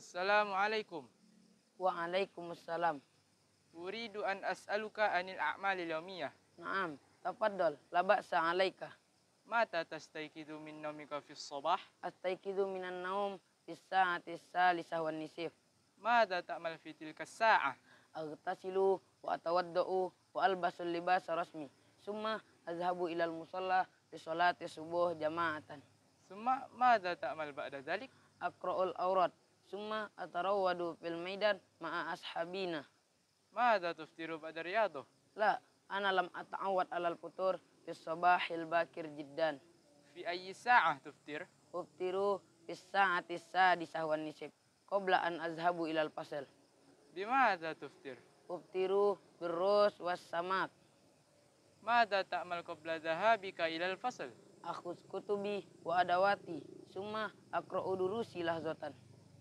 Assalamualaikum. Waalaikumsalam. Uridu an as'aluka anil a'mali yaumiyah. Naam, tafaddal. La ba'sa 'alaika. Mata tastayqidu min nawmika fi sabah? Astayqidu minan naum fi sa'ati salisah wan nisif. Mata ta'mal fi tilka sa'ah? Aghtasilu wa atawadda'u wa albasul libasa rasmi. Summa azhabu ilal musalla li salati subuh jama'atan. Summa mada ta'mal ba'da dhalik? Aqra'ul aurat summa atarawadu fil maidan ma'a ashabina. Mada tuftiru ba'da riyadhah? La, ana lam ata'awad alal futur fi sabahil bakir jiddan. Fi ayyi sa'ah tuftir? Uftiru fi sa'ati sadisah wan nisib. Qabla an azhabu ilal pasel. Bimada tuftir? Uftiru birrus was samak. Mada ta'mal qabla dhahabika ilal fasal? Akhuz kutubi wa adawati. Summa akra'u durusi lahzotan.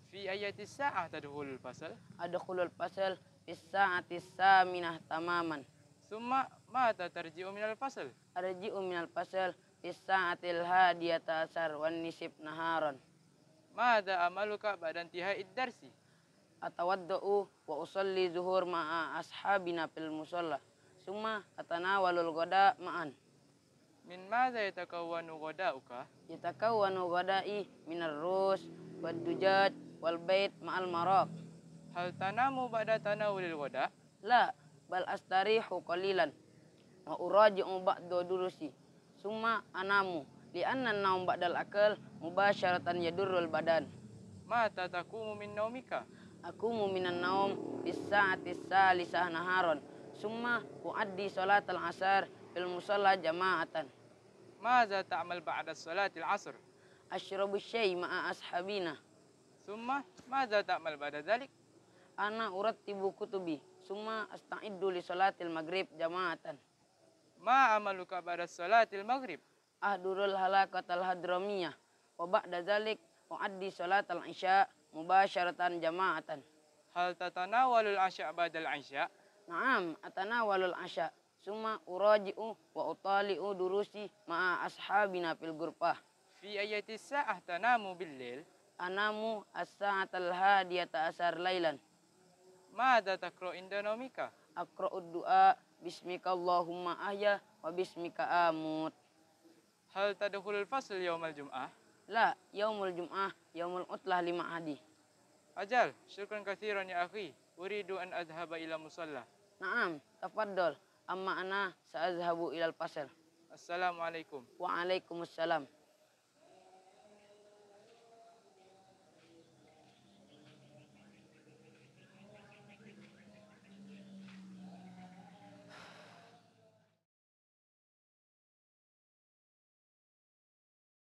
Fi ayati sa'ah tadkhulul fasal. Adkhulul fasal fi sa'ati saminah tamaman. Summa mata tarji'u minal fasal. Arji'u minal fasal fi sa'atil hadiyata asar wan nisib naharan. Mada amaluka badan tiha iddarsi. Atawaddu'u wa usalli zuhur ma'a ashabina fil musalla. Summa atanawalul goda ma'an. Min madza yatakawwanu ghadauka? Yatakawwanu ghadai minar rus wad dujaj wal bait ma'al maraq. Hal tanamu ba'da tanawulil ghada? La, bal astarihu qalilan wa uraji'u ba'da durusi. Summa anamu li'anna an-nawm ba'dal akal mubasharatan yadurrul badan. Ma tatakumu min naumika? Akumu minan naum bis sa'ati salisah naharon. Summa uaddi salatal asar fil musalla jama'atan. Maza ta'mal ba'da salatil asr? Ashrabu syai ma'a ashabina. Summa maza ta'mal ba'da dhalik? Ana urattibu kutubi. Summa asta'iddu li salatil maghrib jama'atan. Ma amaluka ba'da salatil maghrib? Ahdurul halakatal hadramiyah. Wa ba'da dhalik uaddi salatal isya mubasyaratan jama'atan. Hal tatanawalul asya ba'dal isya? Naam, walul asya. Suma uraji'u wa utali'u durusi ma'a ashabina fil gurfah. Fi ayati sa'ah tanamu billil. Anamu as-sa'atal hadiyata asar laylan. Mada takro indonomika? Akra'ud du'a bismika Allahumma ahya wa bismika amut. Hal tadkhulul fasl yaumal jum'ah? La, yaumul jum'ah, yaumul utlah lima hadi Ajal, syukran kathiran ya akhi. Uridu an adhaba ila musalla. Naam, tafaddal amma ana sa'azhabu ilal Pasar. Assalamualaikum. Waalaikumsalam.